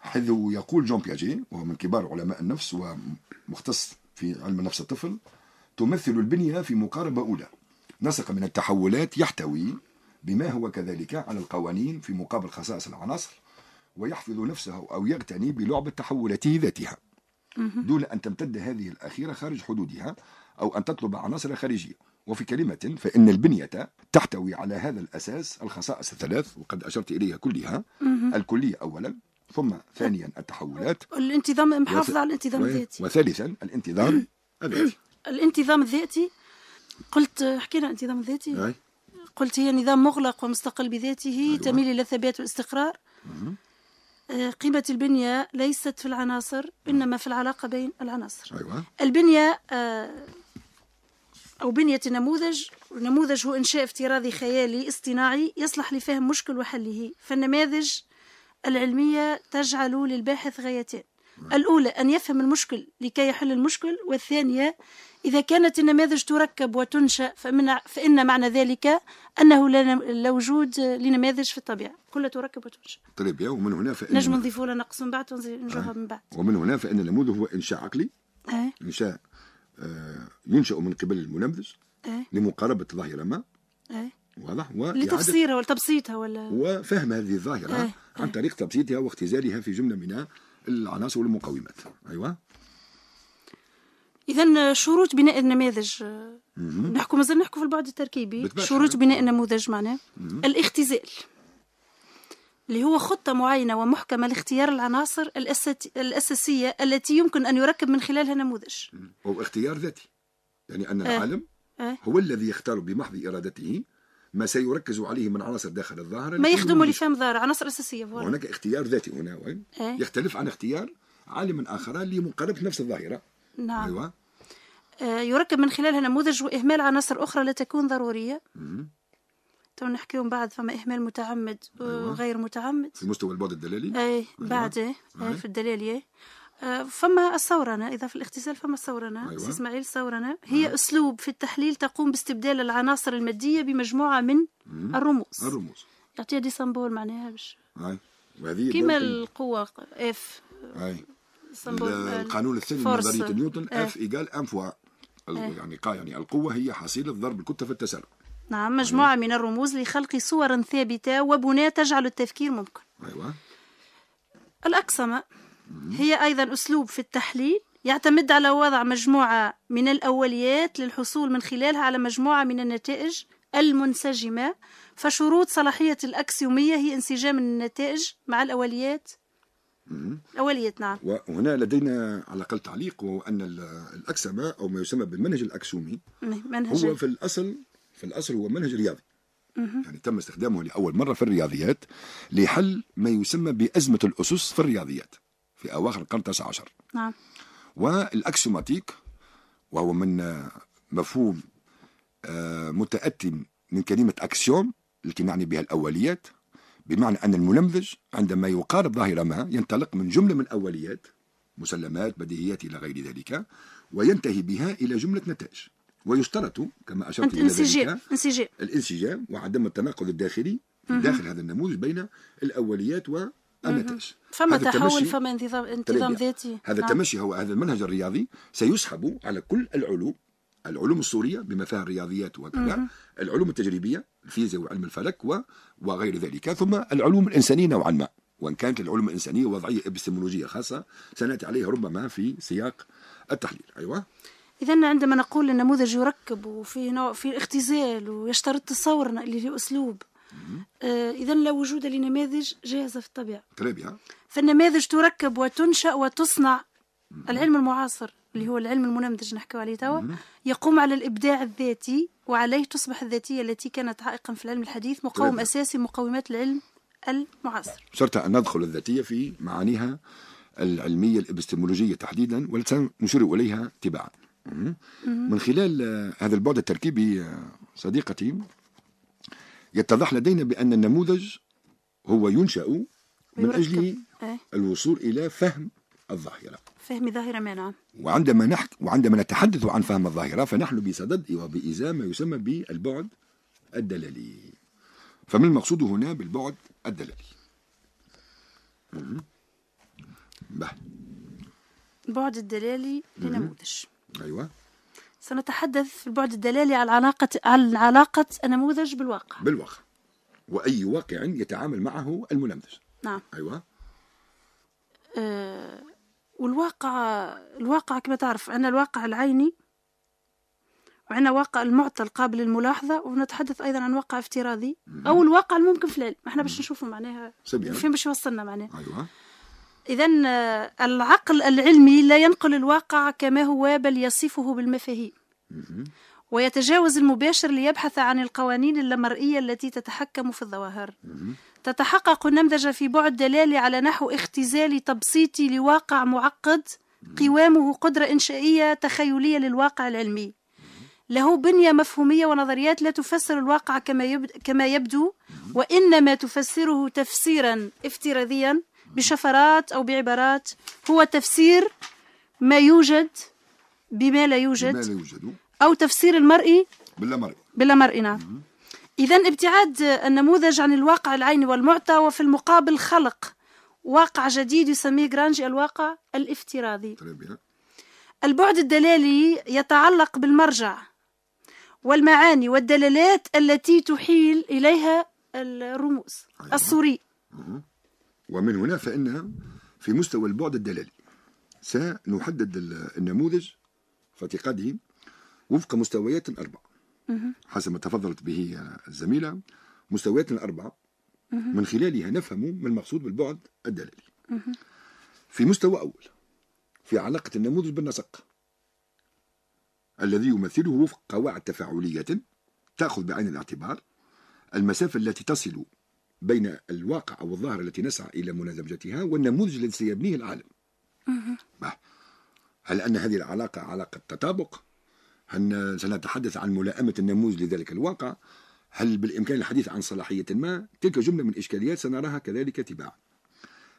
حيث يقول جون بياجي وهو من كبار علماء النفس ومختص في علم نفس الطفل تمثل البنية في مقاربة أولى نسق من التحولات يحتوي بما هو كذلك على القوانين في مقابل خصائص العناصر ويحفظ نفسه أو يغتني بلعبة تحولاته ذاتها دون أن تمتد هذه الأخيرة خارج حدودها أو أن تطلب عناصر خارجية وفي كلمة فإن البنية تحتوي على هذا الأساس الخصائص الثلاث وقد أشرت إليها كلها الكلية أولا ثم ثانيا التحولات الانتظام محافظة على الانتظام الذاتي وثالثا الانتظام الذاتي الانتظام الذاتي قلت حكينا انتظام ذاتي قلت هي نظام مغلق ومستقل بذاته أيوة. تميل إلى الثبات والاستقرار آه، قيمة البنية ليست في العناصر إنما في العلاقة بين العناصر أيوة. البنية آه، أو بنية النموذج النموذج هو إنشاء افتراضي خيالي اصطناعي يصلح لفهم مشكل وحله فالنماذج العلمية تجعل للباحث غايتين الأولى أن يفهم المشكل لكي يحل المشكل والثانية إذا كانت النماذج تركب وتنشأ فمن فإن معنى ذلك أنه لا وجود لنماذج في الطبيعة كلها تركب وتنشأ طيب ومن هنا فإن نجم نضيفوا لنا نقص من بعد نجوها آه. من بعد ومن هنا فإن النموذج هو إنشاء عقلي آه. إنشاء آه ينشأ من قبل المنمذج آه. لمقاربة ظاهرة ما آه. واضح لتفسيرها ولتبسيطها ولا وفهم هذه الظاهره آه. عن إيه. طريق تبسيطها واختزالها في جمله من العناصر والمقومات ايوه اذا شروط بناء النماذج نحكوا مازال نحكوا في البعد التركيبي شروط بناء النموذج معناه الاختزال اللي هو خطة معينة ومحكمة لاختيار العناصر الأساسية التي يمكن أن يركب من خلالها نموذج هو اختيار ذاتي يعني أن إيه. العالم آه. آه. هو الذي يختار بمحض إرادته ما سيركز عليه من عناصر داخل الظاهره ما يخدموا لفهم ظاهره عناصر اساسيه هناك اختيار ذاتي هنا وين ايه؟ يختلف عن اختيار عالم اخر لمقاربه نفس الظاهره نعم ايوه آه، يركب من خلالها نموذج واهمال عناصر اخرى لا تكون ضروريه تو نحكيو بعد فما اهمال متعمد أيوة. وغير متعمد في مستوى البعد الدلالي اي أيوة. بعد إيه، إيه، أيوة. في الدلاليه فما الثورنة إذا في الاختزال فما الثورنة أيوة. إسماعيل ثورنة هي آه. أسلوب في التحليل تقوم باستبدال العناصر المادية بمجموعة من مم. الرموز الرموز يعطيها دي سمبول معناها آه. كيما القوة اف آه. القانون الثاني من نظرية نيوتن اف إيه. ايجال ام فوا إيه. يعني يعني القوة هي حصيلة ضرب الكتلة في التسارع نعم مجموعة أيوة. من الرموز لخلق صور ثابتة وبناء تجعل التفكير ممكن أيوة الأقسمة هي أيضا أسلوب في التحليل يعتمد على وضع مجموعة من الأوليات للحصول من خلالها على مجموعة من النتائج المنسجمة فشروط صلاحية الأكسيومية هي انسجام النتائج مع الأوليات الأوليات نعم وهنا لدينا على الأقل تعليق وهو أن الأكسمة أو ما يسمى بالمنهج الأكسيومي منهج هو في الأصل في الأصل هو منهج رياضي يعني تم استخدامه لأول مرة في الرياضيات لحل ما يسمى بأزمة الأسس في الرياضيات في أواخر القرن التاسع عشر نعم والأكسوماتيك وهو من آه، مفهوم آه، متأتي من كلمة أكسيوم التي نعني بها الأوليات بمعنى أن الملمذج عندما يقارب ظاهرة ما ينطلق من جملة من الأوليات مسلمات بديهيات إلى غير ذلك وينتهي بها إلى جملة نتائج ويشترط كما أشرت إلى ذلك الانسجام وعدم التناقض الداخلي داخل هذا النموذج بين الأوليات و أما تاش فما تحول فما انتظام, انتظام ذاتي هذا نعم. التمشي هو هذا المنهج الرياضي سيسحب على كل العلوم العلوم السورية بما فيها الرياضيات وكذا أمم. العلوم التجريبية الفيزياء وعلم الفلك و... وغير ذلك ثم العلوم الإنسانية نوعا ما وإن كانت العلوم الإنسانية وضعية إبستمولوجية خاصة سنأتي عليها ربما في سياق التحليل أيوة إذا عندما نقول النموذج يركب وفي نوع في اختزال ويشترط تصورنا اللي له أسلوب آه، إذا لا وجود لنماذج جاهزة في الطبيعة فالنماذج تركب وتنشأ وتصنع العلم المعاصر اللي هو العلم المنمذج نحكي عليه توا يقوم على الإبداع الذاتي وعليه تصبح الذاتية التي كانت عائقا في العلم الحديث مقوم طيب. أساسي مقومات العلم المعاصر شرط أن ندخل الذاتية في معانيها العلمية الإبستمولوجية تحديدا والتي إليها تباعا من خلال هذا البعد التركيبي آه، صديقتي يتضح لدينا بأن النموذج هو ينشأ من أجل إيه. الوصول إلى فهم الظاهرة فهم ظاهرة ما نعم وعندما نحك وعندما نتحدث عن فهم الظاهرة فنحن بصدد وبإزاء ما يسمى بالبعد الدلالي فما المقصود هنا بالبعد الدلالي؟ البعد الدلالي لنموذج ايوه سنتحدث في البعد الدلالي على علاقة على علاقة النموذج بالواقع بالواقع وأي واقع يتعامل معه المنمذج نعم أيوة أه والواقع الواقع كما تعرف عندنا الواقع العيني وعندنا واقع المعطى القابل للملاحظة ونتحدث أيضا عن واقع افتراضي أو الواقع الممكن في العلم احنا باش نشوفوا معناها فين باش يوصلنا معناها أيوة إذا آه، العقل العلمي لا ينقل الواقع كما هو بل يصفه بالمفاهيم ويتجاوز المباشر ليبحث عن القوانين اللامرئية التي تتحكم في الظواهر تتحقق النمذجة في بعد دلالي على نحو اختزال تبسيطي لواقع معقد قوامه قدرة إنشائية تخيلية للواقع العلمي له بنية مفهومية ونظريات لا تفسر الواقع كما, كما يبدو وإنما تفسره تفسيرا افتراضيا بشفرات أو بعبارات هو تفسير ما يوجد بما لا يوجد بما لا يوجد أو تفسير المرئي بلا مرئي بلا مرئي نعم إذا ابتعاد النموذج عن الواقع العيني والمعطى وفي المقابل خلق واقع جديد يسميه جرانجي الواقع الافتراضي البعد الدلالي يتعلق بالمرجع والمعاني والدلالات التي تحيل إليها الرموز أيوة. الصوري ومن هنا فإنها في مستوى البعد الدلالي سنحدد النموذج في اعتقاده وفق مستويات أربعة حسب ما تفضلت به الزميلة مستويات أربعة من خلالها نفهم ما المقصود بالبعد الدلالي في مستوى أول في علاقة النموذج بالنسق الذي يمثله وفق قواعد تفاعلية تأخذ بعين الاعتبار المسافة التي تصل بين الواقع أو الظاهرة التي نسعى إلى ملازمتها والنموذج الذي سيبنيه العالم هل أن هذه العلاقة علاقة تطابق؟ هل سنتحدث عن ملائمة النموذج لذلك الواقع؟ هل بالإمكان الحديث عن صلاحية ما؟ تلك جملة من الإشكاليات سنراها كذلك تباعا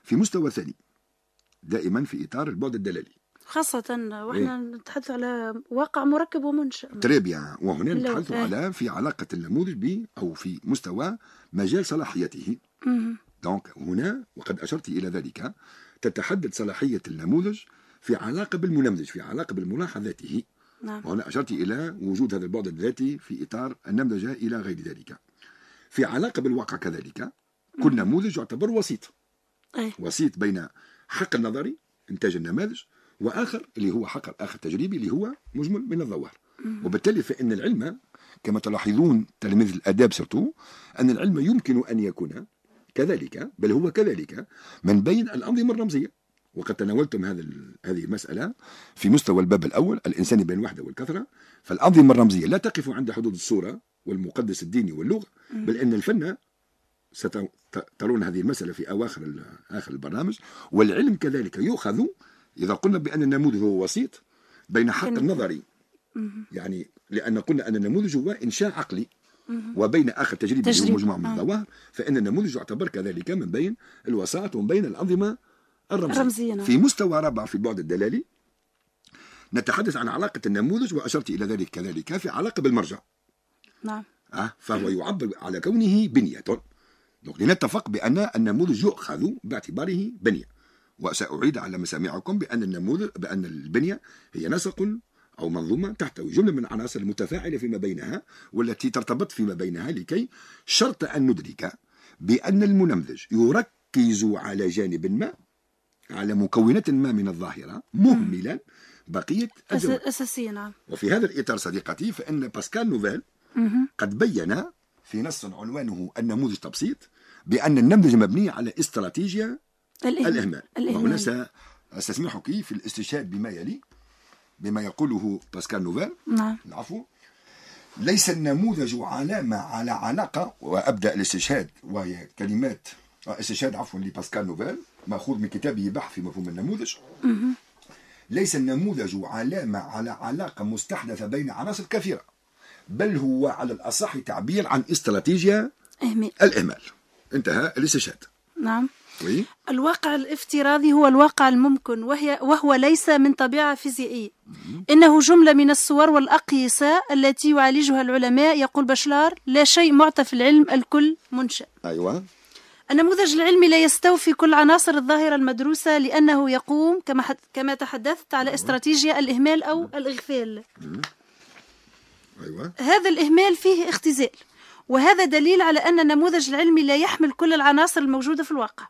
في مستوى ثاني دائما في إطار البعد الدلالي خاصة وإحنا إيه. نتحدث على واقع مركب ومنشأ تري بيان يعني. وهنا نتحدث إيه. على في علاقة النموذج ب أو في مستوى مجال صلاحيته دونك هنا وقد أشرت إلى ذلك تتحدد صلاحية النموذج في علاقة بالمنمذج في علاقة بالملاحظ ذاته نعم. وهنا أشرت إلى وجود هذا البعد الذاتي في إطار النمذجة إلى غير ذلك في علاقة بالواقع كذلك كل نموذج يعتبر وسيط أي. وسيط بين حق النظري إنتاج النماذج واخر اللي هو حقل اخر تجريبي اللي هو مجمل من الظواهر وبالتالي فان العلم كما تلاحظون تلاميذ الاداب سرتو ان العلم يمكن ان يكون كذلك بل هو كذلك من بين الانظمه الرمزيه وقد تناولتم هذا هذه المسألة في مستوى الباب الأول الإنسان بين الوحدة والكثرة فالأنظمة الرمزية لا تقف عند حدود الصورة والمقدس الديني واللغة بل أن الفن سترون هذه المسألة في أواخر آخر البرنامج والعلم كذلك يؤخذ إذا قلنا بأن النموذج هو وسيط بين حق النظري يعني لأن قلنا أن النموذج هو إنشاء عقلي وبين اخر تجريب, مجموعه من آه. الظواهر فان النموذج يعتبر كذلك من بين الوسائط ومن بين الانظمه الرمزيه, الرمزية نعم. في مستوى رابع في البعد الدلالي نتحدث عن علاقه النموذج واشرت الى ذلك كذلك في علاقه بالمرجع نعم أه فهو يعبر على كونه بنيه دونك لنتفق بان النموذج يؤخذ باعتباره بنيه وسأعيد على مسامعكم بأن النموذج بأن البنية هي نسق أو منظومة تحتوي جملة من العناصر المتفاعلة فيما بينها والتي ترتبط فيما بينها لكي شرط أن ندرك بأن المنمذج يركز على جانب ما على مكونات ما من الظاهرة مهملا بقية أساسية نعم وفي هذا الإطار صديقتي فإن باسكال نوفيل قد بين في نص عنوانه النموذج تبسيط بأن النموذج مبني على استراتيجية الإهمال, الإهمال. الإهمال. وهنا سأسمحك في الاستشهاد بما يلي بما يقوله باسكال نوفال نعم العفو ليس النموذج علامة على علاقة وأبدأ الاستشهاد وهي كلمات آه، استشهاد عفوا لباسكال نوفال مأخوذ من كتابه بحث في مفهوم النموذج ليس النموذج علامة على علاقة مستحدثة بين عناصر كثيرة بل هو على الأصح تعبير عن استراتيجيا الإهمال انتهى الاستشهاد نعم الواقع الافتراضي هو الواقع الممكن وهي وهو ليس من طبيعة فيزيائية إنه جملة من الصور والأقيسة التي يعالجها العلماء يقول بشلار لا شيء معطى في العلم الكل منشأ أيوة النموذج العلمي لا يستوفي كل عناصر الظاهرة المدروسة لأنه يقوم كما كما تحدثت على أيوة. استراتيجيا الإهمال أو الإغفال أيوة. هذا الإهمال فيه اختزال وهذا دليل على أن النموذج العلمي لا يحمل كل العناصر الموجودة في الواقع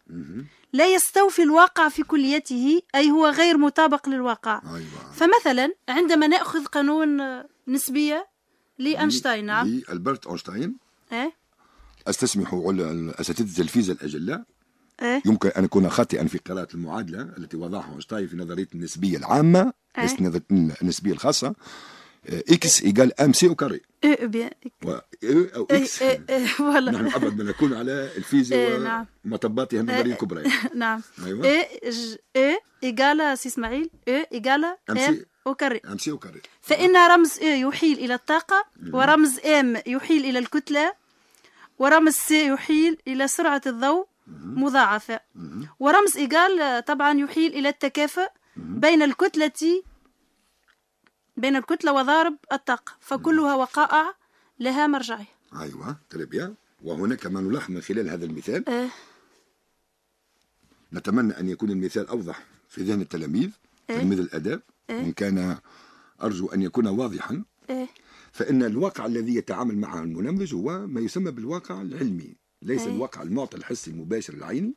لا يستوفي الواقع في كليته أي هو غير مطابق للواقع أيوة. فمثلا عندما نأخذ قانون نسبية لأينشتاين نعم لألبرت أينشتاين إيه؟ أستسمح اساتذه الفيزياء الأجلاء إيه؟ يمكن أن أكون خاطئا في قراءة المعادلة التي وضعها أينشتاين في نظرية النسبية العامة إيه؟ النسبية الخاصة إيه، اكس ايجال ام سي او كاري اي بيان اي او إيه، اكس فوالا إيه، نحن ابعد ما نكون على الفيزياء نعم. ومطباتها النظريه الكبرى نعم ايوه اي ايجال سي اسماعيل اي ايجال ام سي او وكري فإن رمز اي يحيل إلى الطاقة نعم. ورمز إم يحيل إلى الكتلة ورمز سي يحيل إلى سرعة الضوء مضاعفة ورمز إيجال طبعا يحيل إلى التكافؤ بين الكتلة بين الكتلة وضارب الطاقة فكلها وقائع لها مرجعية أيوة تربية طيب وهنا كما نلاحظ من خلال هذا المثال أه. نتمنى أن يكون المثال أوضح في ذهن التلاميذ أه. تلميذ الأداب أه. إن كان أرجو أن يكون واضحا أه. فإن الواقع الذي يتعامل معه المنمذج هو ما يسمى بالواقع العلمي ليس أه. الواقع المعطى الحسي المباشر العيني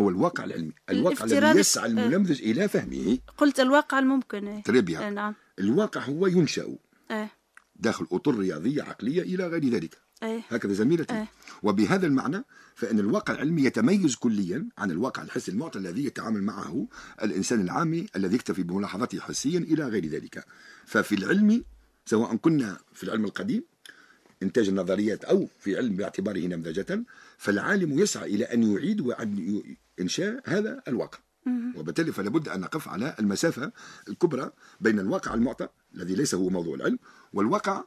هو الواقع العلمي الواقع الذي يسعى المنمذج أه. إلى فهمه قلت الواقع الممكن أه. تربية طيب إيه، نعم الواقع هو ينشأ أه. داخل أطر رياضية عقلية إلى غير ذلك أه. هكذا زميلتي أه. وبهذا المعنى فإن الواقع العلمي يتميز كليا عن الواقع الحسي المعطى الذي يتعامل معه الإنسان العامي الذي يكتفي بملاحظاته حسيا إلى غير ذلك ففي العلم سواء كنا في العلم القديم إنتاج النظريات أو في علم باعتباره نمذجة فالعالم يسعى إلى أن يعيد وأن إنشاء هذا الواقع وبالتالي فلا بد أن نقف على المسافة الكبرى بين الواقع المعطى الذي ليس هو موضوع العلم والواقع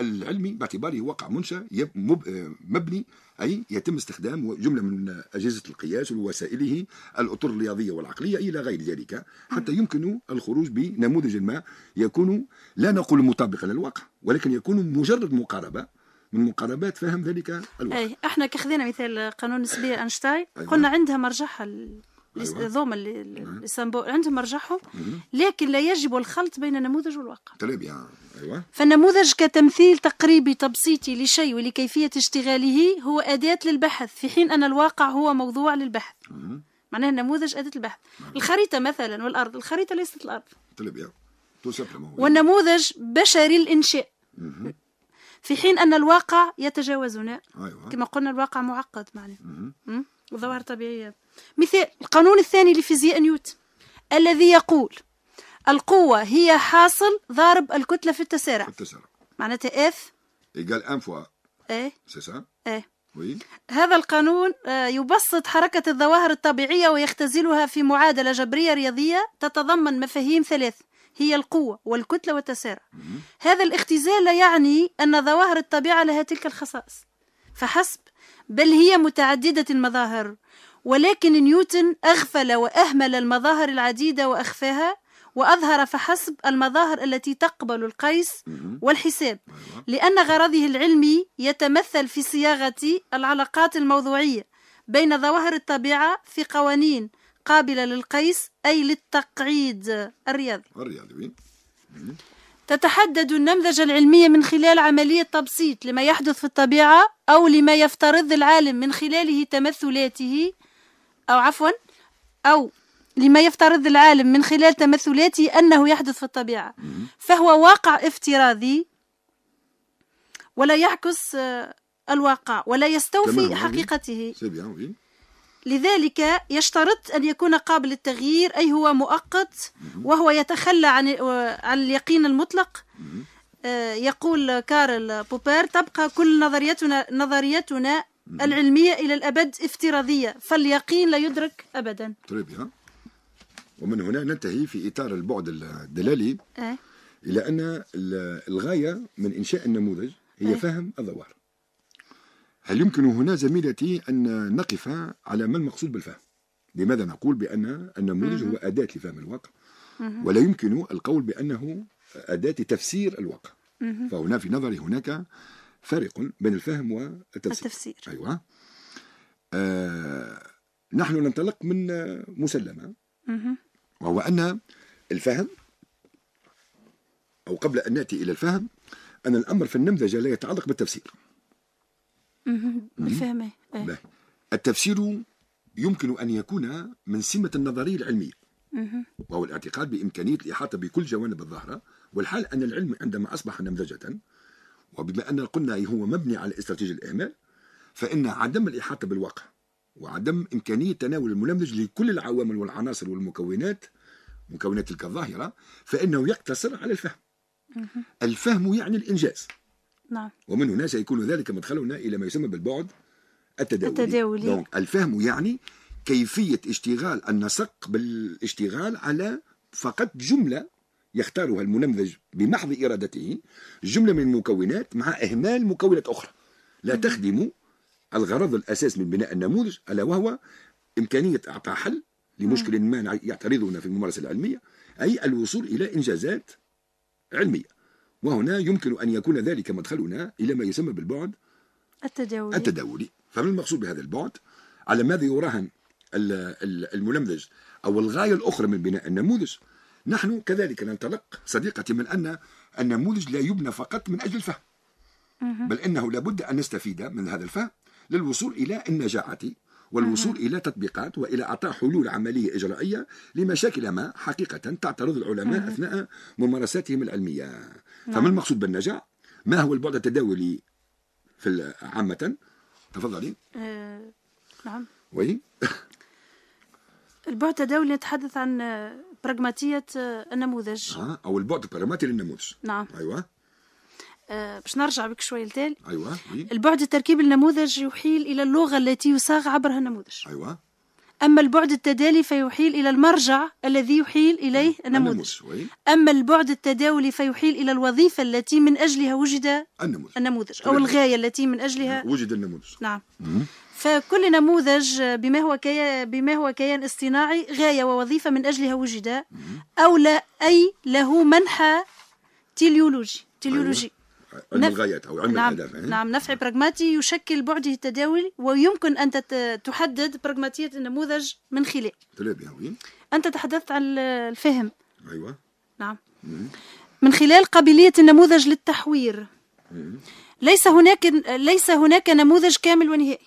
العلمي باعتباره واقع منشأ مبني أي يتم استخدام جملة من أجهزة القياس ووسائله الأطر الرياضية والعقلية إلى غير ذلك حتى يمكن الخروج بنموذج ما يكون لا نقول مطابقا للواقع ولكن يكون مجرد مقاربة من مقاربات فهم ذلك الواقع أي احنا كخذينا مثال قانون نسبية أينشتاين أيوة. قلنا عندها مرجعها هذوما أيوة. السمبول عندهم مرجعهم لكن لا يجب الخلط بين النموذج والواقع طيب أيوة. فالنموذج كتمثيل تقريبي تبسيطي لشيء ولكيفية اشتغاله هو أداة للبحث في حين أن الواقع هو موضوع للبحث معناه النموذج أداة البحث مم. الخريطة مثلا والأرض الخريطة ليست الأرض طيب والنموذج بشري الإنشاء في حين أن الواقع يتجاوزنا أيوة. كما قلنا الواقع معقد معناه وظواهر طبيعية مثال القانون الثاني لفيزياء نيوتن الذي يقول القوة هي حاصل ضارب الكتلة في التسارع في التسارع معناتها اف ايجال ان فوا ايه سي سا ايه وي هذا القانون آه، يبسط حركة الظواهر الطبيعية ويختزلها في معادلة جبرية رياضية تتضمن مفاهيم ثلاث هي القوة والكتلة والتسارع هذا الاختزال لا يعني أن ظواهر الطبيعة لها تلك الخصائص فحسب بل هي متعددة المظاهر ولكن نيوتن أغفل وأهمل المظاهر العديدة وأخفاها وأظهر فحسب المظاهر التي تقبل القيس والحساب أيوة. لأن غرضه العلمي يتمثل في صياغة العلاقات الموضوعية بين ظواهر الطبيعة في قوانين قابلة للقيس أي للتقعيد الرياضي الرياضي تتحدد النمذجة العلمية من خلال عملية تبسيط لما يحدث في الطبيعة أو لما يفترض العالم من خلاله تمثلاته أو عفوا أو لما يفترض العالم من خلال تمثلاته أنه يحدث في الطبيعة فهو واقع افتراضي ولا يعكس آه، الواقع ولا يستوفي حقيقته لذلك يشترط أن يكون قابل للتغيير أي هو مؤقت وهو يتخلى عن آه، اليقين المطلق آه، يقول كارل بوبير تبقى كل نظريتنا نظريتنا العلمية إلى الأبد افتراضية فاليقين لا يدرك أبدا ومن هنا ننتهي في إطار البعد الدلالي آه. إلى أن الغاية من إنشاء النموذج هي آه. فهم الظواهر هل يمكن هنا زميلتي أن نقف على ما المقصود بالفهم لماذا نقول بأن النموذج هو أداة لفهم الواقع ولا يمكن القول بأنه أداة تفسير الواقع فهنا في نظري هناك فارق بين الفهم والتفسير التفسير أيوة آه نحن ننطلق من مسلمة وهو أن الفهم أو قبل أن نأتي إلى الفهم أن الأمر في النمذجة لا يتعلق بالتفسير بالفهم إيه. التفسير يمكن أن يكون من سمة النظرية العلمية وهو الاعتقاد بإمكانية الإحاطة بكل جوانب الظاهرة والحال أن العلم عندما أصبح نمذجة وبما أن قلنا هو مبني على استراتيجية الإهمال فإن عدم الإحاطة بالواقع وعدم إمكانية تناول المنمذج لكل العوامل والعناصر والمكونات مكونات تلك الظاهرة فإنه يقتصر على الفهم الفهم يعني الإنجاز نعم. ومن هنا سيكون ذلك مدخلنا إلى ما يسمى بالبعد التداولي, التداولي. الفهم يعني كيفية اشتغال النسق بالاشتغال على فقط جملة يختارها المنمذج بمحض إرادته جملة من المكونات مع إهمال مكونات أخرى لا تخدم الغرض الأساس من بناء النموذج ألا وهو إمكانية إعطاء حل لمشكل ما يعترضنا في الممارسة العلمية أي الوصول إلى إنجازات علمية وهنا يمكن أن يكون ذلك مدخلنا إلى ما يسمى بالبعد التداولي التداولي فما المقصود بهذا البعد على ماذا يراهن المنمذج أو الغاية الأخرى من بناء النموذج نحن كذلك ننطلق صديقتي من أن النموذج لا يبنى فقط من أجل الفهم بل إنه لابد أن نستفيد من هذا الفهم للوصول إلى النجاعة والوصول إلى تطبيقات وإلى أعطاء حلول عملية إجرائية لمشاكل ما حقيقة تعترض العلماء أثناء ممارساتهم العلمية نعم. فما المقصود بالنجاع؟ ما هو البعد التداولي في عامة؟ تفضلي آه، نعم وي البعد التداولي يتحدث عن براغماتية النموذج آه أو البعد البراغماتي للنموذج نعم أيوة آه باش نرجع بك شوية لتالي أيوة البعد التركيب للنموذج يحيل إلى اللغة التي يصاغ عبرها النموذج أيوة أما البعد التدالي فيحيل إلى المرجع الذي يحيل إليه النموذج أما البعد التداولي فيحيل إلى الوظيفة التي من أجلها وجد النموذج, النموذج أو الغاية التي من أجلها وجد النموذج نعم م- فكل نموذج بما هو كيان بما هو كيان اصطناعي غايه ووظيفه من اجلها وجد او لا اي له منحى تليولوجي أيوة. تليولوجي علم نف... الغايات او علم نعم إيه؟ نعم نفع براغماتي يشكل بعده التداولي ويمكن ان تحدد براغماتيه النموذج من خلال انت تحدثت عن الفهم ايوه نعم من خلال قابليه النموذج للتحوير ليس هناك ليس هناك نموذج كامل ونهائي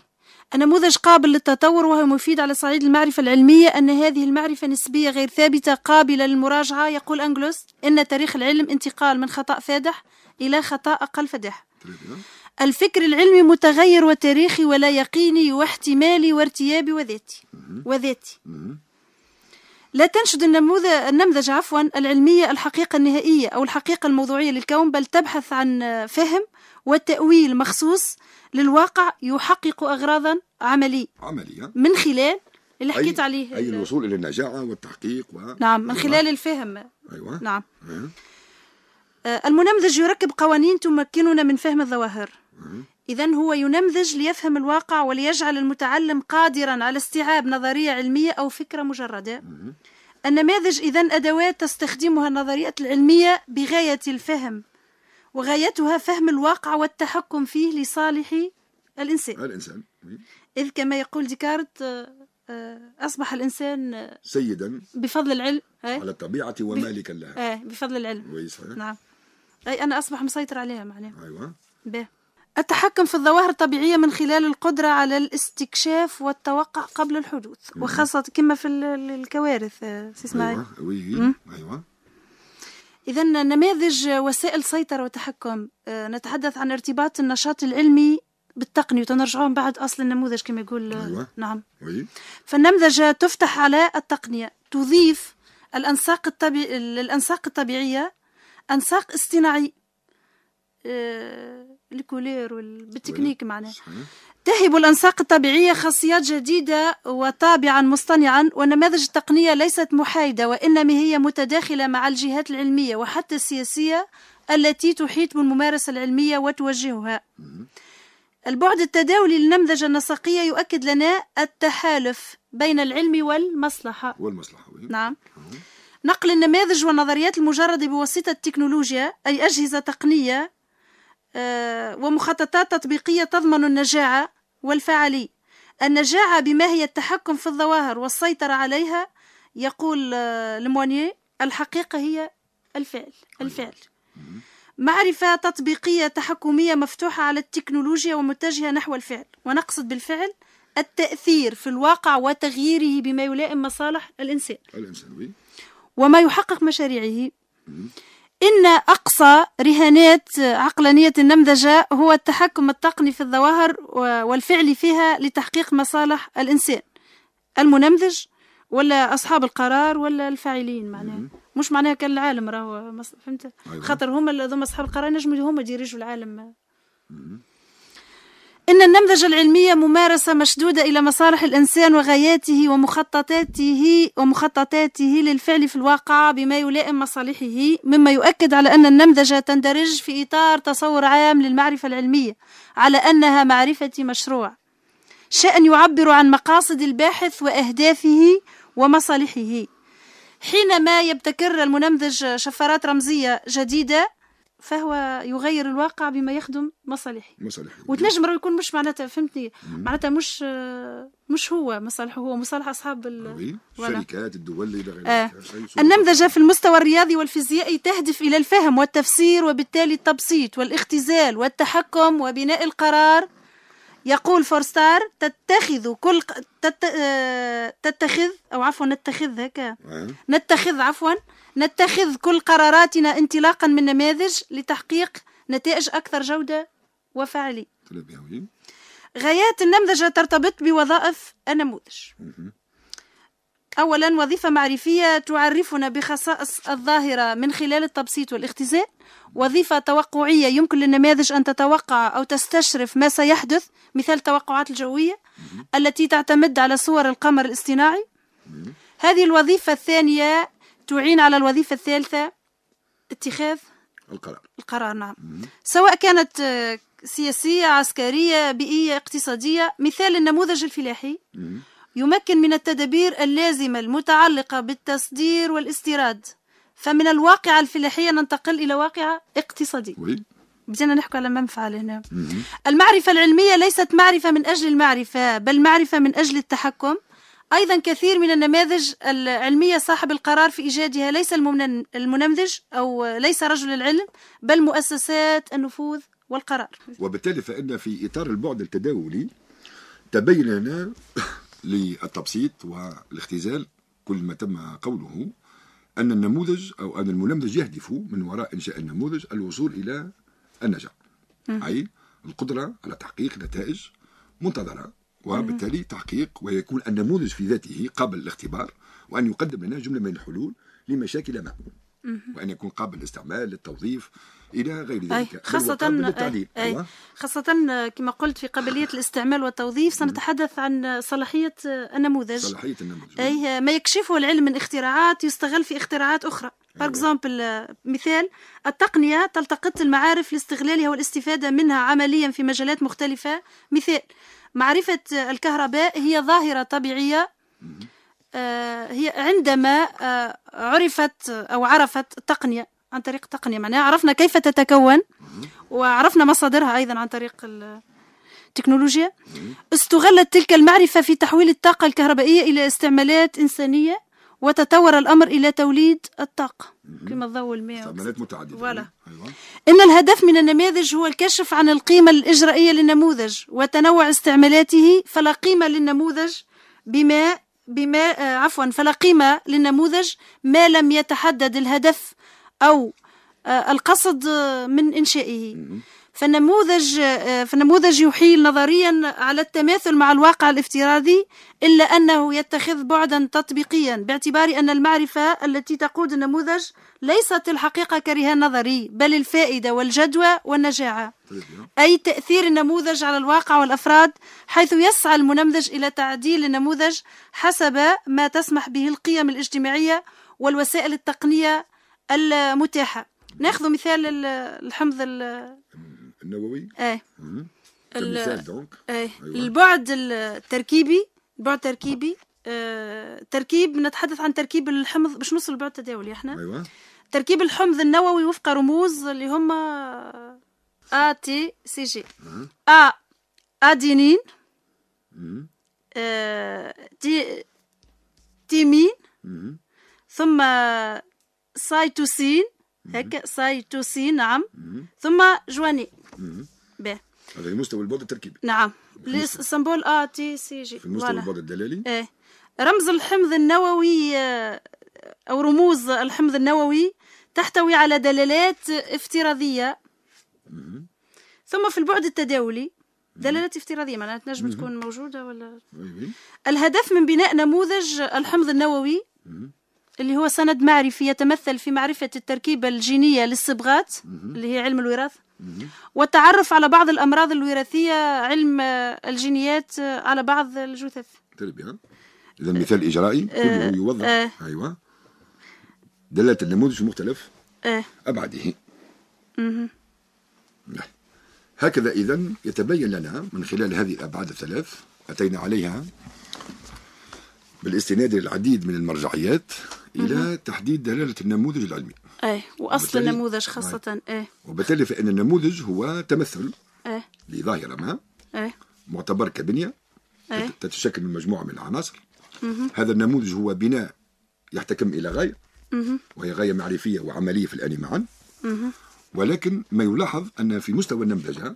النموذج قابل للتطور وهو مفيد على صعيد المعرفة العلمية أن هذه المعرفة نسبية غير ثابتة قابلة للمراجعة يقول أنجلوس إن تاريخ العلم انتقال من خطأ فادح إلى خطأ أقل فادح الفكر العلمي متغير وتاريخي ولا يقيني واحتمالي وارتيابي وذاتي وذاتي لا تنشد النموذج النمذج عفوا العلمية الحقيقة النهائية أو الحقيقة الموضوعية للكون بل تبحث عن فهم والتأويل مخصوص للواقع يحقق أغراضا عملية عملية من خلال اللي حكيت أي عليه أي الوصول إلى النجاعة والتحقيق و... نعم من أيوة. خلال الفهم أيوة نعم أيوة. أه. المنمذج يركب قوانين تمكننا من فهم الظواهر أه. أمم. إذا هو ينمذج ليفهم الواقع وليجعل المتعلم قادرا على استيعاب نظرية علمية أو فكرة مجردة أمم. النماذج إذا أدوات تستخدمها النظريات العلمية بغاية الفهم وغايتها فهم الواقع والتحكم فيه لصالح الإنسان الإنسان إذ كما يقول ديكارت آه، آه، أصبح الإنسان آه، سيدا بفضل العلم على الطبيعة ومالكا لها بفضل العلم نعم أي أنا أصبح مسيطر عليها معناها أيوة به التحكم في الظواهر الطبيعية من خلال القدرة على الاستكشاف والتوقع قبل الحدوث وخاصة كما في الكوارث سي اسماعيل أيوة. أيوة. إذا نماذج وسائل سيطرة وتحكم آه، نتحدث عن ارتباط النشاط العلمي بالتقنية وتنرجعون بعد أصل النموذج كما يقول آه، أيوة. نعم وي. فالنمذجة تفتح على التقنية تضيف الأنساق, الطبي... الأنساق الطبيعية أنساق اصطناعي آه، الكولير وال... بالتكنيك معناها تهب الأنساق الطبيعية خاصيات جديدة وطابعا مصطنعا ونماذج التقنية ليست محايدة وإنما هي متداخلة مع الجهات العلمية وحتى السياسية التي تحيط بالممارسة العلمية وتوجهها البعد التداولي للنمذجة النسقية يؤكد لنا التحالف بين العلم والمصلحة والمصلحة نعم نقل النماذج والنظريات المجردة بواسطة التكنولوجيا أي أجهزة تقنية آه، ومخططات تطبيقية تضمن النجاعة والفعالية النجاعة بما هي التحكم في الظواهر والسيطرة عليها يقول آه، لموني الحقيقة هي الفعل الفعل معرفة تطبيقية تحكمية مفتوحة على التكنولوجيا ومتجهة نحو الفعل ونقصد بالفعل التأثير في الواقع وتغييره بما يلائم مصالح الإنسان الإنسان وما يحقق مشاريعه إن أقصى رهانات عقلانية النمذجة هو التحكم التقني في الظواهر والفعل فيها لتحقيق مصالح الإنسان المنمذج ولا أصحاب القرار ولا الفاعلين معناها مش معناها كان العالم راهو فهمت أيوة. خاطر هما ذوما أصحاب القرار نجموا هما يديريجوا العالم إن النمذجة العلمية ممارسة مشدودة إلى مصالح الإنسان وغاياته ومخططاته ومخططاته للفعل في الواقع بما يلائم مصالحه، مما يؤكد على أن النمذجة تندرج في إطار تصور عام للمعرفة العلمية، على أنها معرفة مشروع. شأن يعبر عن مقاصد الباحث وأهدافه ومصالحه. حينما يبتكر المنمذج شفرات رمزية جديدة فهو يغير الواقع بما يخدم مصالحه مصالحه وتنجم راه يكون مش معناتها فهمتني معناتها مش مش هو مصالحه هو مصالح اصحاب الشركات الدول الى غير آه. النمذجه في المستوى الرياضي والفيزيائي تهدف الى الفهم والتفسير وبالتالي التبسيط والاختزال والتحكم وبناء القرار يقول فورستار تتخذ كل تت... آه، تتخذ او عفوا نتخذ هكا آه. نتخذ عفوا نتخذ كل قراراتنا انطلاقا من نماذج لتحقيق نتائج أكثر جودة وفعالية غايات النمذجة ترتبط بوظائف النموذج أولا وظيفة معرفية تعرفنا بخصائص الظاهرة من خلال التبسيط والاختزاء وظيفة توقعية يمكن للنماذج أن تتوقع أو تستشرف ما سيحدث مثال التوقعات الجوية التي تعتمد على صور القمر الاصطناعي هذه الوظيفة الثانية تعين على الوظيفة الثالثة اتخاذ القرار القرار نعم سواء كانت آه، سياسية عسكرية بيئية اقتصادية مثال النموذج الفلاحي يمكن من التدابير اللازمة المتعلقة بالتصدير والاستيراد فمن الواقعة الفلاحية ننتقل إلى واقعة اقتصادية وي. بدينا نحكي على منفعة هنا المعرفة العلمية ليست معرفة من أجل المعرفة بل معرفة من أجل التحكم أيضا كثير من النماذج العلمية صاحب القرار في إيجادها ليس المنمذج أو ليس رجل العلم بل مؤسسات النفوذ والقرار وبالتالي فإن في إطار البعد التداولي تبين لنا للتبسيط والاختزال كل ما تم قوله أن النموذج أو أن المنمذج يهدف من وراء إنشاء النموذج الوصول إلى النجاح أي القدرة على تحقيق نتائج منتظرة وبالتالي تحقيق ويكون النموذج في ذاته قابل للاختبار وأن يقدم لنا جملة من الحلول لمشاكل ما وان يكون قابل للاستعمال للتوظيف الى غير ذلك خاصه أي أي أيوة. خاصه كما قلت في قابليه الاستعمال والتوظيف سنتحدث عن صلاحيه النموذج صلاحيه النموذج اي ما يكشفه العلم من اختراعات يستغل في اختراعات اخرى باكزومبل أيوة. مثال التقنيه تلتقط المعارف لاستغلالها والاستفاده منها عمليا في مجالات مختلفه مثال معرفة الكهرباء هي ظاهرة طبيعية آه، هي عندما آه، عرفت أو عرفت التقنية عن طريق التقنية معناها عرفنا كيف تتكون وعرفنا مصادرها أيضا عن طريق التكنولوجيا استغلت تلك المعرفة في تحويل الطاقة الكهربائية إلى استعمالات إنسانية وتطور الأمر إلى توليد الطاقة كما الضوء والماء استعمالات متعددة ولا. أيوة. إن الهدف من النماذج هو الكشف عن القيمة الإجرائية للنموذج وتنوع استعمالاته فلا قيمة للنموذج بما بما آه، عفوا فلا قيمة للنموذج ما لم يتحدد الهدف أو آه، القصد آه، من إنشائه فالنموذج آه، فالنموذج يحيل نظريا على التماثل مع الواقع الافتراضي إلا أنه يتخذ بعدا تطبيقيا باعتبار أن المعرفة التي تقود النموذج ليست الحقيقة كرهان نظري بل الفائدة والجدوى والنجاعة طيب. أي تأثير النموذج على الواقع والأفراد حيث يسعى المنمذج إلى تعديل النموذج حسب ما تسمح به القيم الاجتماعية والوسائل التقنية المتاحة ناخذ مثال الحمض النووي ايه كمثال دونك ايه أيوة. البعد التركيبي البعد التركيبي آه تركيب نتحدث عن تركيب الحمض باش نوصل البعد التداولي احنا ايوه تركيب الحمض النووي وفق رموز اللي هما ا تي سي جي ا ادينين تي تيمين ثم سايتوسين هكا سايتوسين نعم ثم جوانين ب هذا مستوى البعد التركيبي نعم السمبول ا تي سي جي في المستوى البعد الدلالي ايه رمز الحمض النووي آه، او رموز الحمض النووي تحتوي على دلالات افتراضيه مم. ثم في البعد التداولي دلالات افتراضيه معناها تنجم مم. تكون موجوده ولا مم. الهدف من بناء نموذج الحمض النووي اللي هو سند معرفي يتمثل في معرفه التركيبه الجينيه للصبغات اللي هي علم الوراثه والتعرف على بعض الأمراض الوراثية علم الجينيات على بعض الجثث إذا مثال إجرائي آه، كله يوضح آه. أيوة دلالة النموذج مختلف آه. أبعده مه. نعم. هكذا إذا يتبين لنا من خلال هذه الأبعاد الثلاث أتينا عليها بالاستناد للعديد من المرجعيات إلى مه. تحديد دلالة النموذج العلمي ايه واصل النموذج خاصه ايه وبالتالي فان النموذج هو تمثل ايه لظاهره ما ايه معتبر كبنيه ايه تتشكل من مجموعه من العناصر مه. هذا النموذج هو بناء يحتكم الى غايه مه. وهي غايه معرفيه وعمليه في الان معا ولكن ما يلاحظ ان في مستوى النمذجه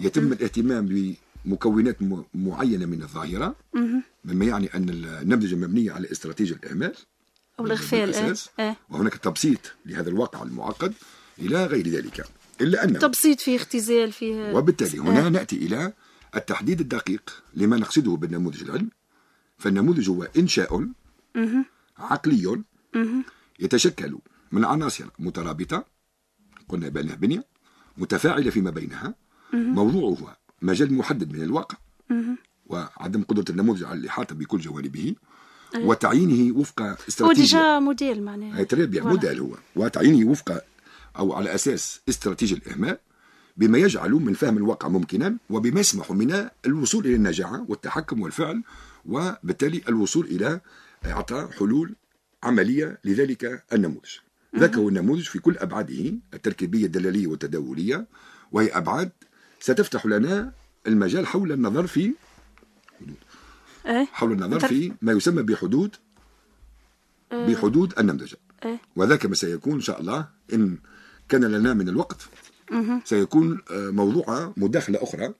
يتم مه. الاهتمام بمكونات معينه من الظاهره مما يعني ان النمذجه مبنيه على استراتيجيه الاعمال أو آه،, اه. وهناك تبسيط لهذا الواقع المعقد إلى غير ذلك إلا أن تبسيط فيه اختزال فيه وبالتالي هنا اه. نأتي إلى التحديد الدقيق لما نقصده بالنموذج العلمي فالنموذج هو إنشاء عقلي يتشكل من عناصر مترابطة قلنا بأنها بنية متفاعلة فيما بينها موضوعها مجال محدد من الواقع وعدم قدرة النموذج على الإحاطة بكل جوانبه أيوة. وتعيينه وفق استراتيجية هو ديجا موديل معناها تري بيان موديل هو وتعيينه وفق أو على أساس استراتيجية الإهماء بما يجعل من فهم الواقع ممكنا وبما يسمح من الوصول إلى النجاعة والتحكم والفعل وبالتالي الوصول إلى إعطاء حلول عملية لذلك النموذج ذاك هو النموذج في كل أبعاده التركيبية الدلالية والتداولية وهي أبعاد ستفتح لنا المجال حول النظر في إيه؟ حول النظر في ما يسمى بحدود إيه؟ بحدود النمذجة إيه؟ وذاك ما سيكون إن شاء الله إن كان لنا من الوقت سيكون آه، موضوع مداخلة أخرى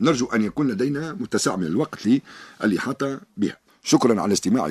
نرجو أن يكون لدينا متسع من الوقت للإحاطة بها شكرا على استماعكم